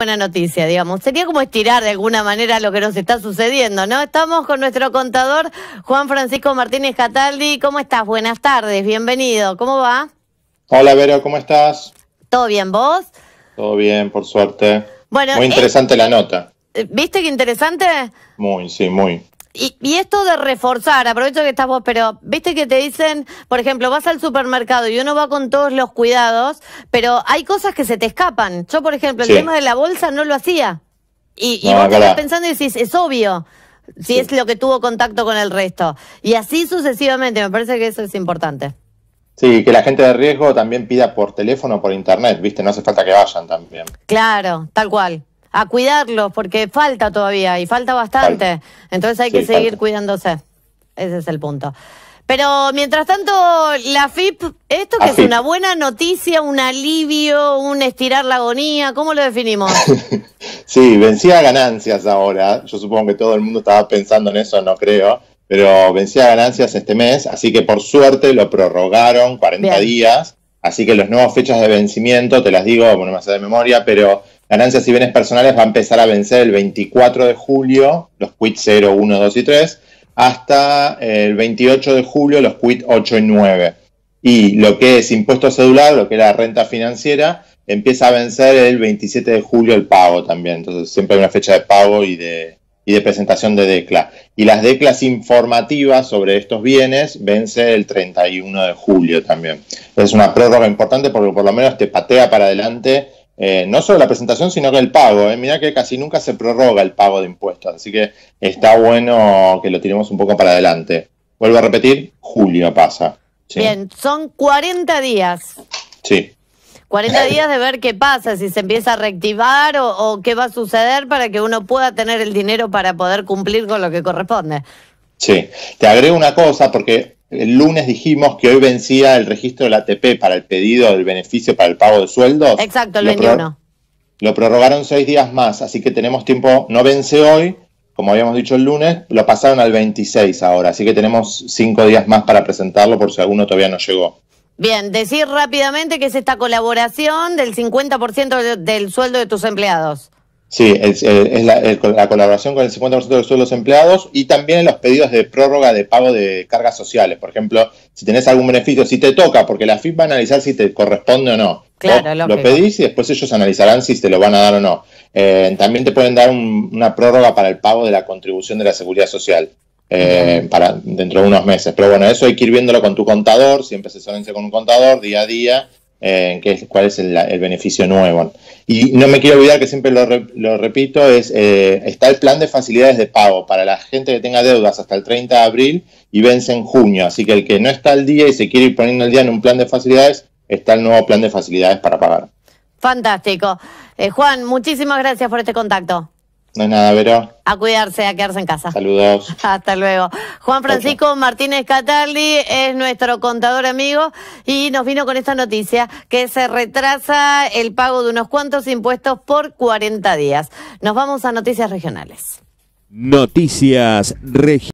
buena noticia, digamos. Sería como estirar de alguna manera lo que nos está sucediendo, ¿no? Estamos con nuestro contador Juan Francisco Martínez Cataldi. ¿Cómo estás? Buenas tardes, bienvenido. ¿Cómo va? Hola, Vero, ¿cómo estás? ¿Todo bien vos? Todo bien, por suerte. Bueno, muy eh, interesante la nota. ¿Viste qué interesante? Muy, sí, muy. Y, esto de reforzar, aprovecho que estás vos, pero viste que te dicen, por ejemplo, vas al supermercado y uno va con todos los cuidados, pero hay cosas que se te escapan. Yo, por ejemplo, el tema de la bolsa no lo hacía. Y, vos te vas pensando y decís, es obvio, si es lo que tuvo contacto con el resto. Y así sucesivamente, me parece que eso es importante. Sí, que la gente de riesgo también pida por teléfono o por internet, ¿viste? No hace falta que vayan también. Claro, tal cual a cuidarlos, porque falta todavía y falta bastante. Entonces hay que seguir cuidándose. Ese es el punto. Pero mientras tanto, la FIP, ¿esto que es una buena noticia, un alivio, un estirar la agonía? ¿Cómo lo definimos? sí, vencía ganancias ahora. Yo supongo que todo el mundo estaba pensando en eso, no creo. Pero vencía ganancias este mes, así que por suerte lo prorrogaron 40 días. Así que las nuevas fechas de vencimiento, te las digo, bueno, me de memoria, pero ganancias y bienes personales va a empezar a vencer el 24 de julio, los quits 0, 1, 2 y 3, hasta el 28 de julio, los quits 8 y 9. Y lo que es impuesto cedular, lo que es la renta financiera, empieza a vencer el 27 de julio el pago también. Entonces siempre hay una fecha de pago y de, y de presentación de DECLA. Y las DECLAs informativas sobre estos bienes vence el 31 de julio también. Es una prórroga importante porque por lo menos te patea para adelante eh, no solo la presentación, sino que el pago. Eh. Mirá que casi nunca se prorroga el pago de impuestos, así que está bueno que lo tiremos un poco para adelante. Vuelvo a repetir, julio pasa. Bien, son 40 días. Sí. 40 días de ver qué pasa, si se empieza a reactivar o, o qué va a suceder para que uno pueda tener el dinero para poder cumplir con lo que corresponde. Sí, te agrego una cosa porque el lunes dijimos que hoy vencía el registro del ATP para el pedido del beneficio para el pago de sueldos. Exacto, el 21. lo prorrogaron seis días más, así que tenemos tiempo, no vence hoy, como habíamos dicho el lunes, lo pasaron al 26 ahora, así que tenemos cinco días más para presentarlo por si alguno todavía no llegó. Bien, decir rápidamente que es esta colaboración del 50% del sueldo de tus empleados. Sí, es, eh, la, colaboración con el 50% de los empleados y también los pedidos de prórroga de pago de cargas sociales. Por ejemplo, si tenés algún beneficio, si te toca, porque la FIP va a analizar si te corresponde o no. Claro, lo, pedís y después ellos analizarán si te lo van a dar o no. Eh, también te pueden dar una prórroga para el pago de la contribución de la seguridad social. Eh, para dentro de unos meses. Pero bueno, eso hay que ir viéndolo con tu contador, siempre se se con un contador día a día eh, cuál es el, beneficio nuevo. Y no me quiero olvidar que siempre lo, repito, es eh, está el plan de facilidades de pago para la gente que tenga deudas hasta el 30 de abril y vence en junio. Así que el que no está al día y se quiere ir poniendo al día en un plan de facilidades, está el nuevo plan de facilidades para pagar. Fantástico. Eh, Juan, muchísimas gracias por este contacto. No hay nada, Vero. A cuidarse, a quedarse en casa. Saludos. Hasta luego. Juan Francisco Martínez Cataldi es nuestro contador amigo y nos vino con esta noticia que se retrasa el pago de unos cuantos impuestos por 40 días. Nos vamos a noticias regionales. Noticias regionales.